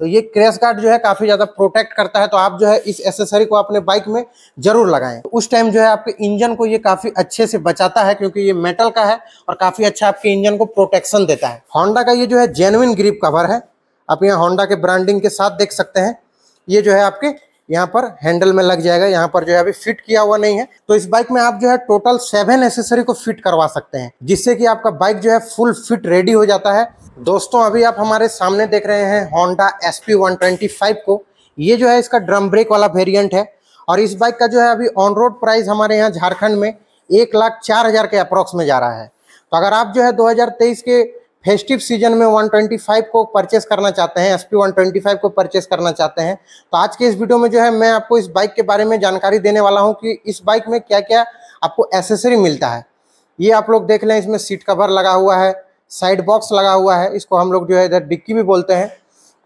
तो ये crash guard जो है काफ़ी ज़्यादा प्रोटेक्ट करता है तो आप जो है इस एसेसरी को अपने बाइक में जरूर लगाएं उस टाइम जो है आपके इंजन को ये काफ़ी अच्छे से बचाता है क्योंकि ये मेटल का है और काफ़ी अच्छा आपके इंजन को प्रोटेक्शन देता है होंडा का ये जो है जेनुइन ग्रिप कवर है आप यहाँ होंडा के ब्रांडिंग के साथ देख सकते हैं ये जो है आपके यहाँ पर हैंडल में लग जाएगा यहाँ पर जो है अभी फिट किया हुआ नहीं है तो इस बाइक में आप जो है टोटल सेवन एसेसरी को फिट करवा सकते हैं जिससे कि आपका बाइक जो है फुल फिट रेडी हो जाता है दोस्तों अभी आप हमारे सामने देख रहे हैं होंडा एस पी को ये जो है इसका ड्रम ब्रेक वाला वेरिएंट है और इस बाइक का जो है अभी ऑन रोड प्राइस हमारे यहाँ झारखंड में एक लाख चार हज़ार के अप्रोक्स में जा रहा है तो अगर आप जो है 2023 के फेस्टिव सीजन में 125 को परचेस करना चाहते हैं एस पी फाइव को परचेस करना चाहते हैं तो आज के इस वीडियो में जो है मैं आपको इस बाइक के बारे में जानकारी देने वाला हूँ कि इस बाइक में क्या क्या आपको एसेसरी मिलता है ये आप लोग देख लें इसमें सीट कवर लगा हुआ है साइड बॉक्स लगा हुआ है इसको हम लोग जो है इधर डिक्की भी बोलते हैं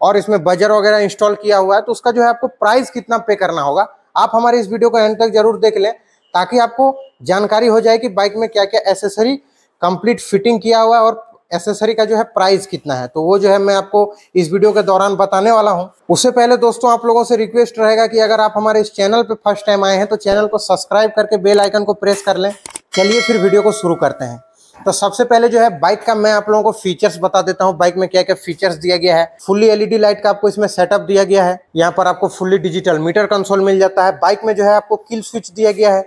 और इसमें बजर वगैरह इंस्टॉल किया हुआ है तो उसका जो है आपको प्राइस कितना पे करना होगा आप हमारे इस वीडियो को एंड तक जरूर देख लें ताकि आपको जानकारी हो जाए कि बाइक में क्या क्या एसेसरी कंप्लीट फिटिंग किया हुआ है और एसेसरी का जो है प्राइस कितना है तो वो जो है मैं आपको इस वीडियो के दौरान बताने वाला हूँ उससे पहले दोस्तों आप लोगों से रिक्वेस्ट रहेगा कि अगर आप हमारे इस चैनल पर फर्स्ट टाइम आए हैं तो चैनल को सब्सक्राइब करके बेल आइकन को प्रेस कर लें चलिए फिर वीडियो को शुरू करते हैं तो सबसे पहले जो है बाइक का मैं आप लोगों को फीचर्स बता देता हूँ बाइक में क्या क्या फीचर्स दिया गया है फुली एलईडी लाइट का आपको इसमें सेटअप दिया गया है यहाँ पर आपको फुल्ली डिजिटल मीटर कंसोल मिल जाता है बाइक में जो है आपको किल स्विच दिया गया है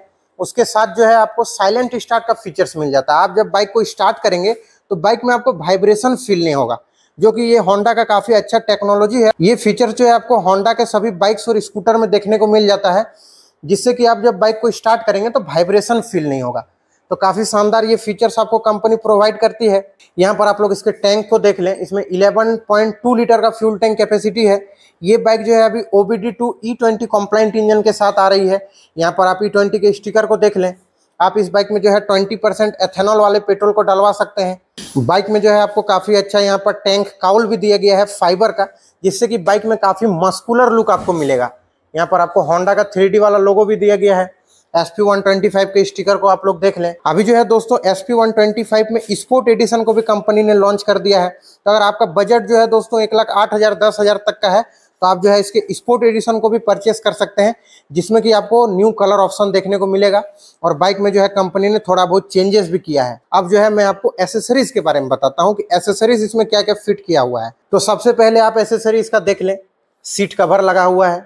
उसके साथ जो है आपको साइलेंट स्टार्ट का फीचर्स मिल जाता है आप जब बाइक को स्टार्ट करेंगे तो बाइक में आपको वाइब्रेशन फील नहीं होगा जो कि ये होंडा का काफ़ी अच्छा टेक्नोलॉजी है ये फीचर जो है आपको होंडा के सभी बाइक्स और स्कूटर में देखने को मिल जाता है जिससे कि आप जब बाइक को स्टार्ट करेंगे तो वाइब्रेशन फील नहीं होगा तो काफ़ी शानदार ये फीचर्स आपको कंपनी प्रोवाइड करती है यहाँ पर आप लोग इसके टैंक को देख लें इसमें 11.2 लीटर का फ्यूल टैंक कैपेसिटी है ये बाइक जो है अभी OBD two E twenty compliant engine के साथ आ रही है यहाँ पर आप ई e ट्वेंटी के स्टिकर को देख लें आप इस बाइक में जो है ट्वेंटी परसेंट एथेनॉल वाले पेट्रोल को डलवा सकते हैं बाइक में जो है आपको काफ़ी अच्छा यहाँ पर टैंक काउल भी दिया गया है फाइबर का जिससे कि बाइक में काफ़ी मस्कुलर लुक आपको मिलेगा यहाँ पर आपको होंडा का थ्री वाला लोगो भी दिया गया है S P one twenty five के स्टिकर को आप लोग देख लें अभी जो है दोस्तों S P one twenty five में स्पोर्ट एडिशन को भी कंपनी ने लॉन्च कर दिया है तो अगर आपका बजट जो है दोस्तों एक लाख आठ हज़ार दस हज़ार तक का है तो आप जो है इसके स्पोर्ट एडिशन को भी परचेस कर सकते हैं जिसमें कि आपको न्यू कलर ऑप्शन देखने को मिलेगा और बाइक में जो है कंपनी ने थोड़ा बहुत चेंजेस भी किया है अब जो है मैं आपको एसेसरीज के बारे में बताता हूँ कि एसेसरीज इसमें क्या क्या फिट किया हुआ है तो सबसे पहले आप एसेसरीज का देख लें सीट कवर लगा हुआ है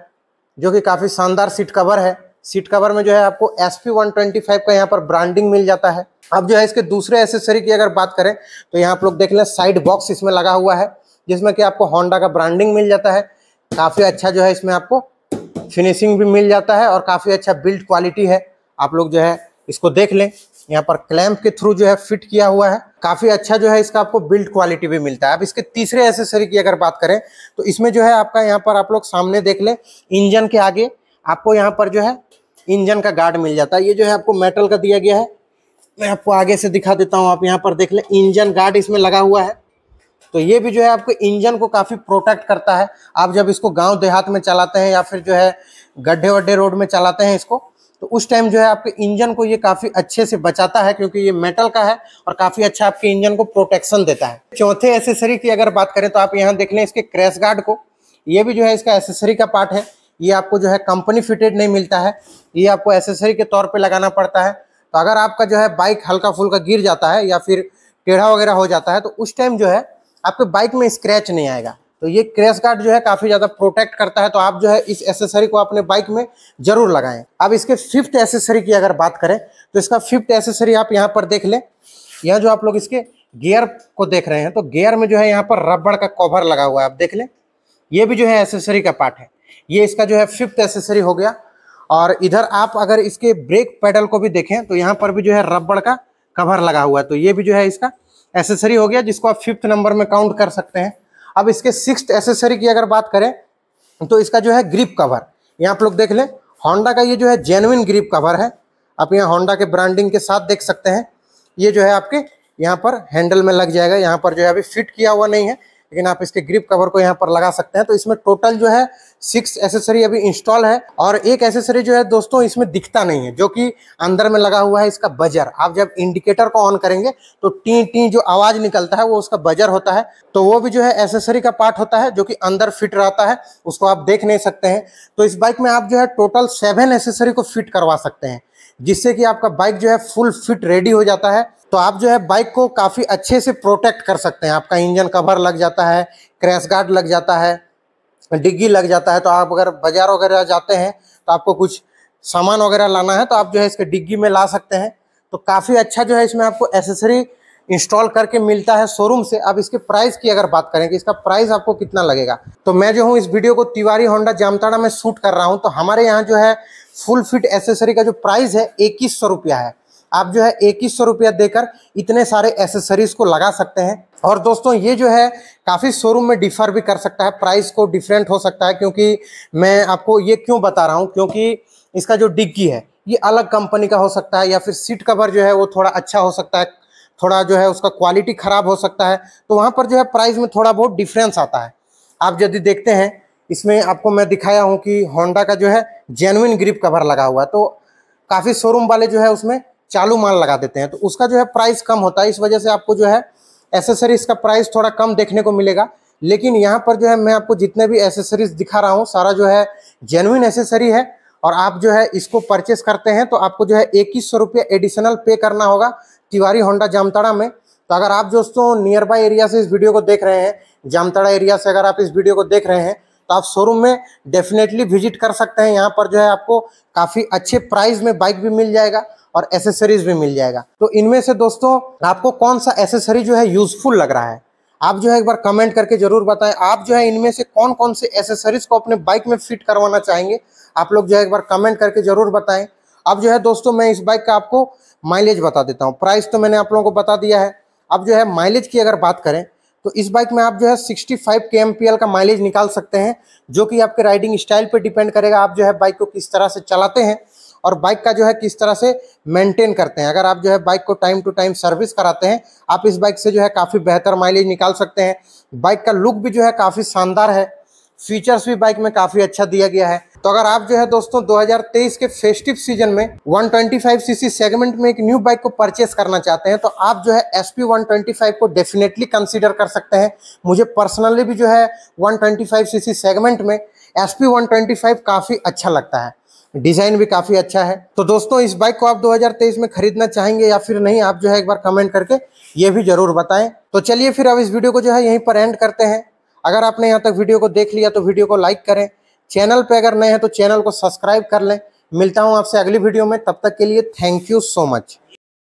जो कि काफ़ी शानदार सीट कवर है सीट कवर में जो है आपको S P one twenty five का यहाँ पर ब्रांडिंग मिल जाता है अब जो है इसके दूसरे एसेसरी की अगर बात करें तो यहाँ आप लोग देख लें साइड बॉक्स इसमें लगा हुआ है जिसमें कि आपको होंडा का ब्रांडिंग मिल जाता है काफ़ी अच्छा जो है इसमें आपको फिनिशिंग भी मिल जाता है और काफ़ी अच्छा बिल्ड क्वालिटी है आप लोग जो है इसको देख लें यहाँ पर क्लैम्प के थ्रू जो है फिट किया हुआ है काफ़ी अच्छा जो है इसका आपको बिल्ड क्वालिटी भी मिलता है अब इसके तीसरे एसेसरी की अगर बात करें तो इसमें जो है आपका यहाँ पर आप लोग सामने देख लें इंजन के आगे आपको यहाँ पर जो है इंजन का गार्ड मिल जाता है ये जो है आपको मेटल का दिया गया है मैं आपको आगे से दिखा देता हूँ आप यहाँ पर देख लें इंजन गार्ड इसमें लगा हुआ है तो ये भी जो है आपको इंजन को काफ़ी प्रोटेक्ट करता है आप जब इसको गांव देहात में चलाते हैं या फिर जो है गड्ढे वड्ढे रोड में चलाते हैं इसको तो उस टाइम जो है आपके इंजन को ये काफ़ी अच्छे से बचाता है क्योंकि ये मेटल का है और काफ़ी अच्छा आपके इंजन को प्रोटेक्शन देता है चौथे एसेसरी की अगर बात करें तो आप यहाँ देख लें इसके क्रैश गार्ड को ये भी जो है इसका एसेसरी का पार्ट है ये आपको जो है कंपनी फिटेड नहीं मिलता है ये आपको एसेसरी के तौर पे लगाना पड़ता है तो अगर आपका जो है बाइक हल्का फुल्का गिर जाता है या फिर टेढ़ा वगैरह हो जाता है तो उस टाइम जो है आपके बाइक में स्क्रैच नहीं आएगा तो ये क्रैश गार्ड जो है काफ़ी ज़्यादा प्रोटेक्ट करता है तो आप जो है इस एसेसरी को अपने बाइक में ज़रूर लगाएं अब इसके फिफ्थ एसेसरी की अगर बात करें तो इसका फिफ्थ एसेसरी आप यहाँ पर देख लें यह जो आप लोग इसके गियर को देख रहे हैं तो गियर में जो है यहाँ पर रबड़ का कवर लगा हुआ है आप देख लें ये भी जो है एसेसरी का पार्ट है ये इसका जो है फिफ्थ एसेसरी हो गया और इधर आप अगर इसके ब्रेक पैडल को भी देखें तो यहाँ पर भी जो है रबड़ का कवर लगा हुआ है तो ये भी जो है इसका एसेसरी हो गया जिसको आप फिफ्थ नंबर में काउंट कर सकते हैं अब इसके सिक्स एसेसरी की अगर बात करें तो इसका जो है ग्रिप कवर यहाँ आप लोग देख लें होंडा का ये जो है जेनुइन ग्रिप कवर है आप यहाँ होंडा के ब्रांडिंग के साथ देख सकते हैं ये जो है आपके यहाँ पर हैंडल में लग जाएगा यहाँ पर जो है अभी फिट किया हुआ नहीं है लेकिन आप इसके ग्रिप कवर को यहाँ पर लगा सकते हैं तो इसमें टोटल जो है सिक्स एसेसरी अभी इंस्टॉल है और एक एसेसरी जो है दोस्तों इसमें दिखता नहीं है जो कि अंदर में लगा हुआ है इसका बजर आप जब इंडिकेटर को ऑन करेंगे तो टी टी जो आवाज़ निकलता है वो उसका बजर होता है तो वो भी जो है एसेसरी का पार्ट होता है जो कि अंदर फिट रहता है उसको आप देख नहीं सकते हैं तो इस बाइक में आप जो है टोटल सेवन एसेसरी को फिट करवा सकते हैं जिससे कि आपका बाइक जो है फुल फिट रेडी हो जाता है तो आप जो है बाइक को काफ़ी अच्छे से प्रोटेक्ट कर सकते हैं आपका इंजन कवर लग जाता है क्रैश गार्ड लग जाता है डिग्गी लग जाता है तो आप अगर बाजार वगैरह जाते हैं तो आपको कुछ सामान वगैरह लाना है तो आप जो है इसके डिग्गी में ला सकते हैं तो काफ़ी अच्छा जो है इसमें आपको एसेसरी इंस्टॉल करके मिलता है शोरूम से अब इसके प्राइस की अगर बात करें कि इसका प्राइस आपको कितना लगेगा तो मैं जो हूँ इस वीडियो को तिवारी होंडा जामताड़ा में शूट कर रहा हूँ तो हमारे यहाँ जो है फुल फिट एसेसरी का जो प्राइस है इक्कीस सौ रुपया है आप जो है इक्कीस सौ रुपया देकर इतने सारे एसेसरीज को लगा सकते हैं और दोस्तों ये जो है काफ़ी शोरूम में डिफर भी कर सकता है प्राइस को डिफरेंट हो सकता है क्योंकि मैं आपको ये क्यों बता रहा हूँ क्योंकि इसका जो डिग्गी है ये अलग कंपनी का हो सकता है या फिर सीट कवर जो है वो थोड़ा अच्छा हो सकता है थोड़ा जो है उसका क्वालिटी ख़राब हो सकता है तो वहाँ पर जो है प्राइस में थोड़ा बहुत डिफरेंस आता है आप यदि देखते हैं इसमें आपको मैं दिखाया हूँ कि होंडा का जो है जेनुइन ग्रिप कवर लगा हुआ है तो काफ़ी शोरूम वाले जो है उसमें चालू माल लगा देते हैं तो उसका जो है प्राइस कम होता है इस वजह से आपको जो है एसेसरीज का प्राइस थोड़ा कम देखने को मिलेगा लेकिन यहाँ पर जो है मैं आपको जितने भी एसेसरीज दिखा रहा हूँ सारा जो है जेनुइन एसेसरी है और आप जो है इसको परचेस करते हैं तो आपको जो है इक्कीस सौ एडिशनल पे करना होगा तिवारी होंडा जामताड़ा में तो अगर आप दोस्तों नियर बाई एरिया से इस वीडियो को देख रहे हैं जामताड़ा एरिया से अगर आप इस वीडियो को देख रहे हैं तो आप शोरूम में डेफिनेटली विजिट कर सकते हैं यहाँ पर जो है आपको काफ़ी अच्छे प्राइस में बाइक भी मिल जाएगा और एसेसरीज भी मिल जाएगा तो इनमें से दोस्तों आपको कौन सा एसेसरी जो है यूजफुल लग रहा है आप जो है एक बार कमेंट करके जरूर बताएं आप जो है इनमें से कौन कौन से एसेसरीज को अपने बाइक में फिट करवाना चाहेंगे आप लोग जो है एक बार कमेंट करके जरूर बताएं अब जो है दोस्तों मैं इस बाइक का आपको माइलेज बता देता हूँ प्राइस तो मैंने आप लोगों को बता दिया है अब जो है माइलेज की अगर बात करें तो इस बाइक में आप जो है 65 के का माइलेज निकाल सकते हैं जो कि आपके राइडिंग स्टाइल पर डिपेंड करेगा आप जो है बाइक को किस तरह से चलाते हैं और बाइक का जो है किस तरह से मेंटेन करते हैं अगर आप जो है बाइक को टाइम टू टाइम सर्विस कराते हैं आप इस बाइक से जो है काफ़ी बेहतर माइलेज निकाल सकते हैं बाइक का लुक भी जो है काफ़ी शानदार है फीचर्स भी बाइक में काफी अच्छा दिया गया है तो अगर आप जो है दोस्तों 2023 के फेस्टिव सीजन में 125 सीसी सेगमेंट में एक न्यू बाइक को परचेस करना चाहते हैं तो आप जो है एस पी को डेफिनेटली कंसिडर कर सकते हैं मुझे पर्सनली भी जो है 125 सीसी सेगमेंट में एस पी काफ़ी अच्छा लगता है डिज़ाइन भी काफ़ी अच्छा है तो दोस्तों इस बाइक को आप 2023 में खरीदना चाहेंगे या फिर नहीं आप जो है एक बार कमेंट करके ये भी ज़रूर बताएं तो चलिए फिर अब इस वीडियो को जो है यहीं पर एंड करते हैं अगर आपने यहाँ तक वीडियो को देख लिया तो वीडियो को लाइक करें चैनल पे अगर नए हैं तो चैनल को सब्सक्राइब कर लें मिलता हूँ आपसे अगली वीडियो में तब तक के लिए थैंक यू सो मच